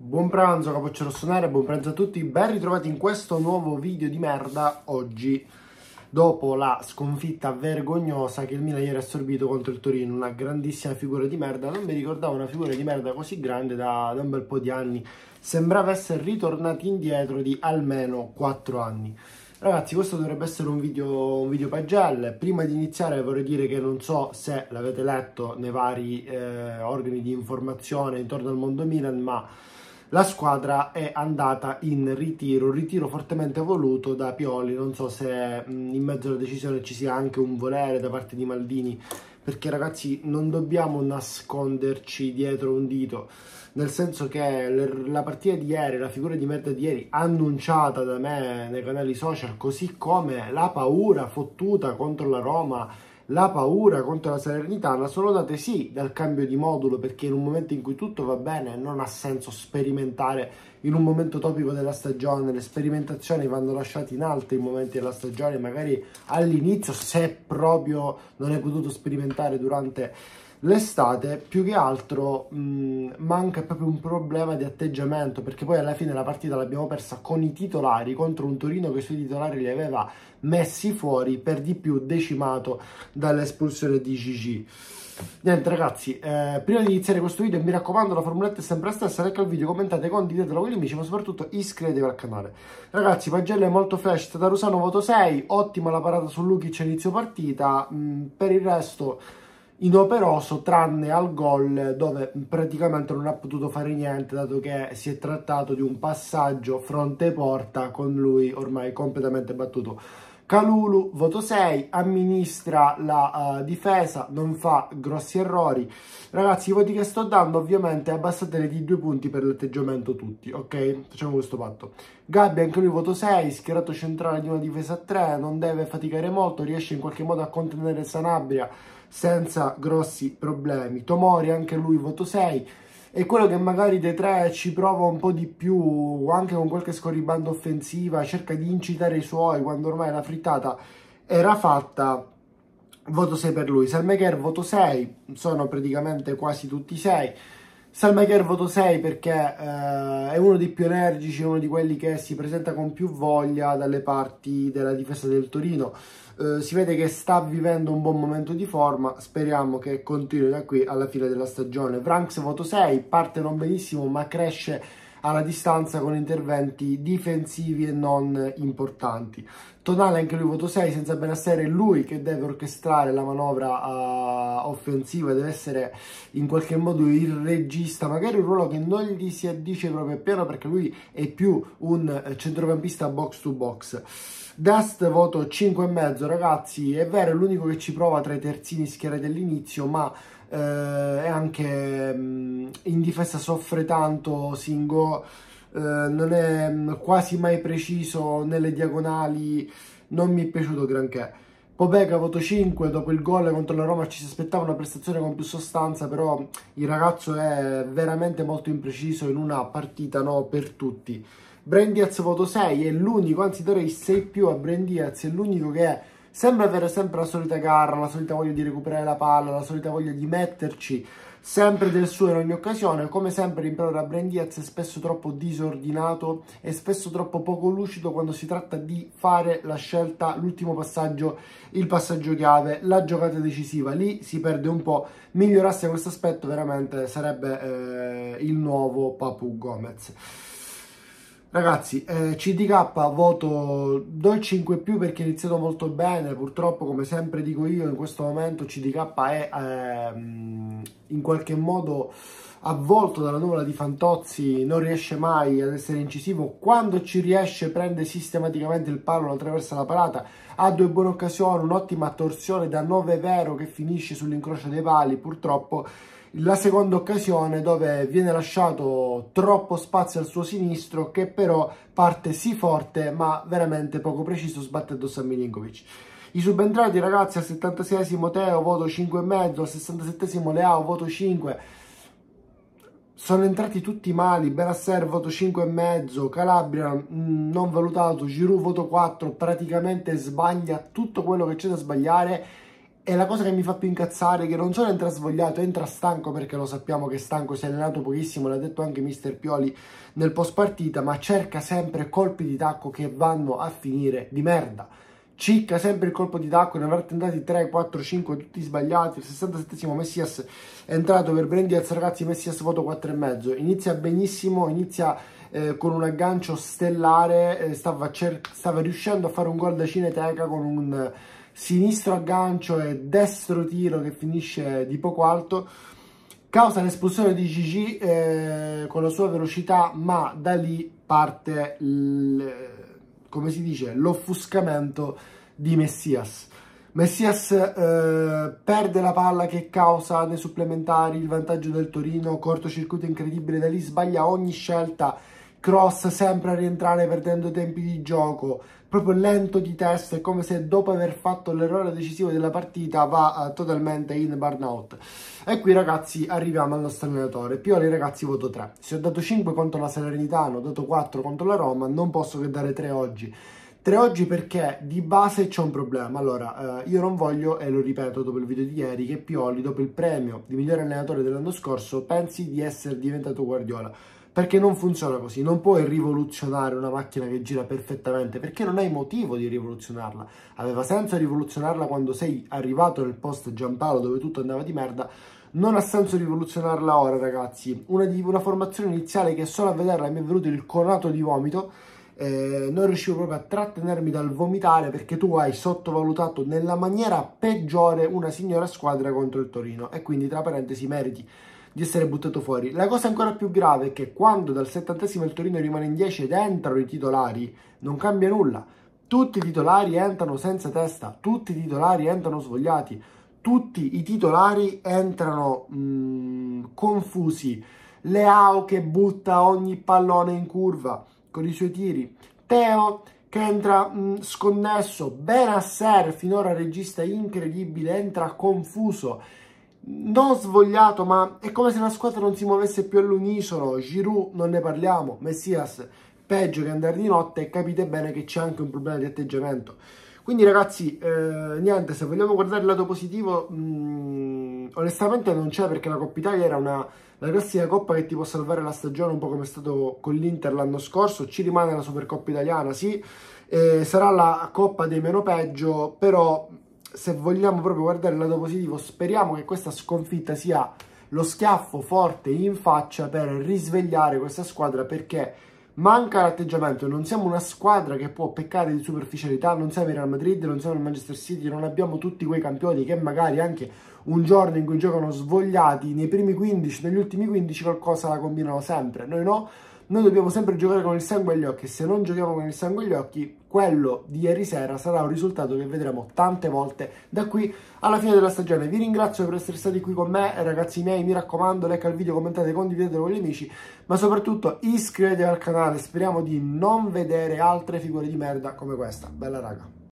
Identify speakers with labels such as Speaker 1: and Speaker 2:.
Speaker 1: Buon pranzo Capoccio Rossonara, buon pranzo a tutti, ben ritrovati in questo nuovo video di merda oggi dopo la sconfitta vergognosa che il Milan ieri ha assorbito contro il Torino, una grandissima figura di merda, non mi ricordavo una figura di merda così grande da, da un bel po' di anni, sembrava essere ritornati indietro di almeno 4 anni. Ragazzi questo dovrebbe essere un video, un video pagelle, prima di iniziare vorrei dire che non so se l'avete letto nei vari eh, organi di informazione intorno al mondo Milan ma la squadra è andata in ritiro, ritiro fortemente voluto da Pioli, non so se in mezzo alla decisione ci sia anche un volere da parte di Maldini, perché ragazzi non dobbiamo nasconderci dietro un dito, nel senso che la partita di ieri, la figura di merda di ieri, annunciata da me nei canali social, così come la paura fottuta contro la Roma, la paura contro la Salernitana sono date sì dal cambio di modulo perché in un momento in cui tutto va bene non ha senso sperimentare in un momento topico della stagione le sperimentazioni vanno lasciate in altri momenti della stagione magari all'inizio se proprio non hai potuto sperimentare durante l'estate più che altro mh, manca proprio un problema di atteggiamento perché poi alla fine la partita l'abbiamo persa con i titolari contro un Torino che i suoi titolari li aveva messi fuori per di più decimato dall'espulsione di Gigi. Niente ragazzi, eh, prima di iniziare questo video mi raccomando la formuletta è sempre la stessa, like al video, commentate, condividetelo con gli amici ma soprattutto iscrivetevi al canale. Ragazzi, Pagella è molto flash, da Rusano voto 6, ottima la parata su Lukic a inizio partita, mh, per il resto inoperoso tranne al gol dove praticamente non ha potuto fare niente dato che si è trattato di un passaggio fronte porta con lui ormai completamente battuto Calulu voto 6 amministra la uh, difesa non fa grossi errori ragazzi i voti che sto dando ovviamente abbassateli di due punti per l'atteggiamento tutti ok facciamo questo patto Gabbia anche lui voto 6 schierato centrale di una difesa a 3 non deve faticare molto riesce in qualche modo a contenere Sanabria senza grossi problemi. Tomori anche lui voto 6 e quello che magari dei tre ci prova un po' di più anche con qualche scorribanda offensiva, cerca di incitare i suoi quando ormai la frittata era fatta, voto 6 per lui. Salmecher voto 6, sono praticamente quasi tutti 6. Salmaker voto 6 perché eh, è uno dei più energici, uno di quelli che si presenta con più voglia dalle parti della difesa del Torino. Eh, si vede che sta vivendo un buon momento di forma, speriamo che continui da qui alla fine della stagione. Franks voto 6, parte non benissimo ma cresce alla distanza con interventi difensivi e non importanti. Tonale anche lui voto 6 senza Benassere, è lui che deve orchestrare la manovra uh, offensiva, deve essere in qualche modo il regista, magari un ruolo che non gli si addice proprio pieno perché lui è più un centrocampista box to box. Dust voto 5,5 ragazzi, è vero è l'unico che ci prova tra i terzini schierati all'inizio ma eh, è anche mh, mm, in difesa soffre tanto Singo eh, non è quasi mai preciso nelle diagonali, non mi è piaciuto granché. Pobega voto 5, dopo il gol contro la Roma ci si aspettava una prestazione con più sostanza, però il ragazzo è veramente molto impreciso in una partita no, per tutti. Brandiaz voto 6 è l'unico, anzi darei 6 più a Brandiaz, è l'unico che è sembra avere sempre la solita garra, la solita voglia di recuperare la palla, la solita voglia di metterci sempre del suo in ogni occasione, come sempre l'imperatore Brian Diaz è spesso troppo disordinato e spesso troppo poco lucido quando si tratta di fare la scelta, l'ultimo passaggio, il passaggio chiave, la giocata decisiva, lì si perde un po', migliorasse questo aspetto veramente sarebbe eh, il nuovo Papu Gomez. Ragazzi, eh, CDK voto do il 5 più perché è iniziato molto bene, purtroppo come sempre dico io in questo momento CDK è eh, in qualche modo avvolto dalla nuvola di Fantozzi, non riesce mai ad essere incisivo, quando ci riesce prende sistematicamente il palo, attraverso la parata, ha due buone occasioni, un'ottima torsione da 9 vero che finisce sull'incrocio dei pali, purtroppo la seconda occasione dove viene lasciato troppo spazio al suo sinistro che però parte sì forte ma veramente poco preciso sbatte addosso a Milinkovic. I subentrati ragazzi al 76esimo Teo voto 5,5, al 67esimo Leao voto 5, sono entrati tutti mali, Benasser voto 5,5, Calabria mh, mm, non valutato, Giroud voto 4, praticamente sbaglia tutto quello che c'è da sbagliare e la cosa che mi fa più incazzare è che non solo entra svogliato, entra stanco perché lo sappiamo che è stanco, si è allenato pochissimo, l'ha detto anche mister Pioli nel post partita, ma cerca sempre colpi di tacco che vanno a finire di merda. Cicca sempre il colpo di tacco, ne avrà tentati 3, 4, 5, tutti sbagliati. Il 67 Messias è entrato per Brendiaz, ragazzi, Messias voto 4,5. Inizia benissimo, inizia eh, con un aggancio stellare, eh, stava, stava, riuscendo a fare un gol da Cineteca con un sinistro aggancio e destro tiro che finisce di poco alto causa l'espulsione di Gigi eh, con la sua velocità ma da lì parte il, come si dice l'offuscamento di Messias Messias eh, perde la palla che causa nei supplementari il vantaggio del Torino cortocircuito incredibile da lì sbaglia ogni scelta cross sempre a rientrare perdendo tempi di gioco, proprio lento di testa, è come se dopo aver fatto l'errore decisivo della partita va uh, totalmente in burnout. E qui ragazzi arriviamo al nostro allenatore, Pioli ragazzi voto 3, se ho dato 5 contro la Salernitana, ho dato 4 contro la Roma, non posso che dare 3 oggi. 3 oggi perché di base c'è un problema, allora uh, io non voglio, e lo ripeto dopo il video di ieri, che Pioli dopo il premio di migliore allenatore dell'anno scorso pensi di essere diventato Guardiola perché non funziona così, non puoi rivoluzionare una macchina che gira perfettamente perché non hai motivo di rivoluzionarla. Aveva senso rivoluzionarla quando sei arrivato nel post Giampaolo dove tutto andava di merda. Non ha senso rivoluzionarla ora, ragazzi. Una, una formazione iniziale che solo a vederla mi è venuto il conato di vomito. Eh, non riuscivo proprio a trattenermi dal vomitare perché tu hai sottovalutato nella maniera peggiore una signora squadra contro il Torino. E quindi, tra parentesi, meriti di essere buttato fuori. La cosa ancora più grave è che quando dal settantesimo il Torino rimane in 10 ed entrano i titolari, non cambia nulla. Tutti i titolari entrano senza testa, tutti i titolari entrano svogliati, tutti i titolari entrano mh, mm, confusi. Leao che butta ogni pallone in curva con i suoi tiri. Teo che entra mh, mm, sconnesso. Benasser, finora regista incredibile, entra confuso non svogliato, ma è come se la squadra non si muovesse più all'unisono. Giroud non ne parliamo, Messias peggio che andare di notte capite bene che c'è anche un problema di atteggiamento. Quindi ragazzi, eh, niente, se vogliamo guardare il lato positivo, mh, mm, onestamente non c'è perché la Coppa Italia era una, la classica coppa che ti può salvare la stagione, un po' come è stato con l'Inter l'anno scorso, ci rimane la Supercoppa Italiana, sì, eh, sarà la coppa dei meno peggio, però se vogliamo proprio guardare il lato positivo, speriamo che questa sconfitta sia lo schiaffo forte in faccia per risvegliare questa squadra perché manca l'atteggiamento, non siamo una squadra che può peccare di superficialità, non siamo il Real Madrid, non siamo il Manchester City, non abbiamo tutti quei campioni che magari anche un giorno in cui giocano svogliati nei primi 15, negli ultimi 15 qualcosa la combinano sempre, noi no, noi dobbiamo sempre giocare con il sangue agli occhi, se non giochiamo con il sangue agli occhi, quello di ieri sera sarà un risultato che vedremo tante volte da qui alla fine della stagione. Vi ringrazio per essere stati qui con me, ragazzi miei, mi raccomando, like al video, commentate, condividetelo con gli amici, ma soprattutto iscrivetevi al canale, speriamo di non vedere altre figure di merda come questa. Bella raga.